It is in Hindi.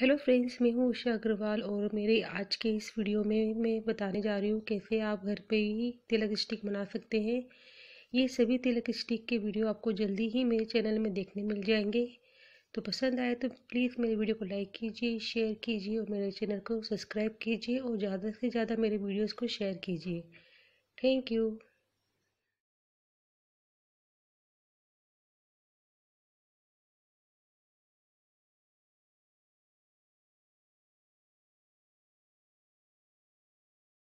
हेलो फ्रेंड्स मैं हूँ उषा अग्रवाल और मेरे आज के इस वीडियो में मैं बताने जा रही हूँ कैसे आप घर पे ही तिलक स्टिक बना सकते हैं ये सभी तिलक स्टिक के वीडियो आपको जल्दी ही मेरे चैनल में देखने मिल जाएंगे तो पसंद आए तो प्लीज़ मेरे वीडियो को लाइक कीजिए शेयर कीजिए और मेरे चैनल को सब्सक्राइब कीजिए और ज़्यादा से ज़्यादा मेरे वीडियोज़ को शेयर कीजिए थैंक यू